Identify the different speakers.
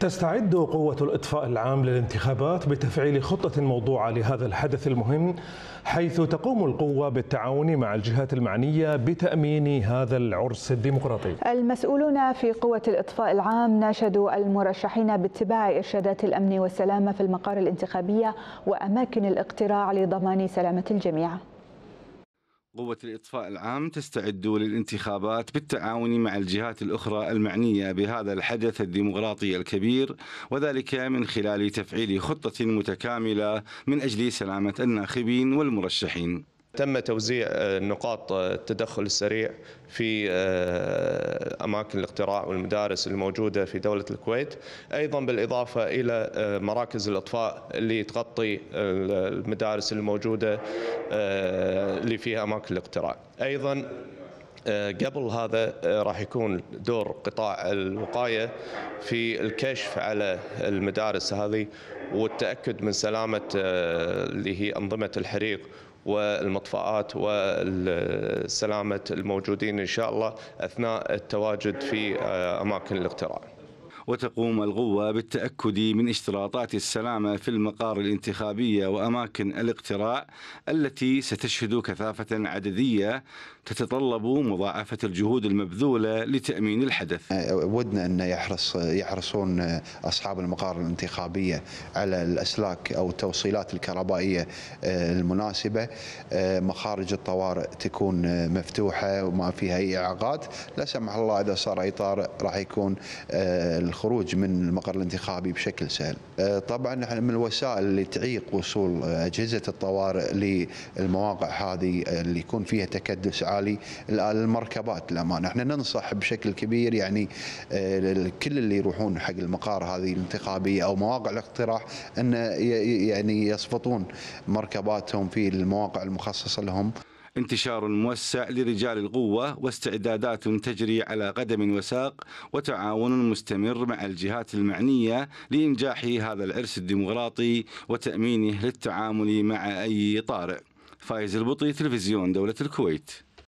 Speaker 1: تستعد قوة الإطفاء العام للانتخابات بتفعيل خطة موضوعة لهذا الحدث المهم حيث تقوم القوة بالتعاون مع الجهات المعنية بتأمين هذا العرس الديمقراطي المسؤولون في قوة الإطفاء العام ناشدوا المرشحين باتباع إرشادات الأمن والسلامة في المقار الانتخابية وأماكن الاقتراع لضمان سلامة الجميع
Speaker 2: قوة الإطفاء العام تستعد للانتخابات بالتعاون مع الجهات الأخرى المعنية بهذا الحدث الديمقراطي الكبير وذلك من خلال تفعيل خطة متكاملة من أجل سلامة
Speaker 3: الناخبين والمرشحين تم توزيع آه، نقاط آه، التدخل السريع في آه، اماكن الاقتراع والمدارس الموجوده في دوله الكويت، ايضا بالاضافه الى مراكز الاطفاء اللي تغطي المدارس الموجوده اللي فيها اماكن الاقتراع. ايضا قبل هذا راح يكون دور قطاع الوقايه في الكشف على المدارس هذه والتاكد من سلامه اللي هي انظمه الحريق والمطفئات وسلامة الموجودين إن شاء الله أثناء التواجد في آه، أماكن الاقتراع وتقوم
Speaker 2: القوة بالتأكد من اشتراطات السلامة في المقار الانتخابية وأماكن الاقتراع التي ستشهد كثافة عددية تتطلب
Speaker 4: مضاعفة الجهود المبذولة لتأمين الحدث ودنا أن يحرص يحرصون أصحاب المقار الانتخابية على الأسلاك أو التوصيلات الكهربائية آه، المناسبة آه، مخارج الطوارئ تكون مفتوحة وما فيها أي إعاقات لا سمح الله إذا صار أي طارئ راح يكون آه، الخروج من المقر الانتخابي بشكل سهل آه، طبعا من الوسائل اللي تعيق وصول آه، أجهزة الطوارئ للمواقع هذه آه، اللي يكون فيها تكدس عالي المركبات للأمانة احنا ننصح بشكل كبير يعني كل اللي يروحون حق المقار هذه الانتخابية أو مواقع الاقتراح أن يعني يصفطون مركباتهم في المواقع المخصصة لهم
Speaker 2: انتشار موسع لرجال القوة واستعدادات تجري على قدم وساق وتعاون مستمر مع الجهات المعنية لإنجاح هذا العرس الديمقراطي وتأمينه للتعامل مع أي طارئ فايز البطي تلفزيون دولة الكويت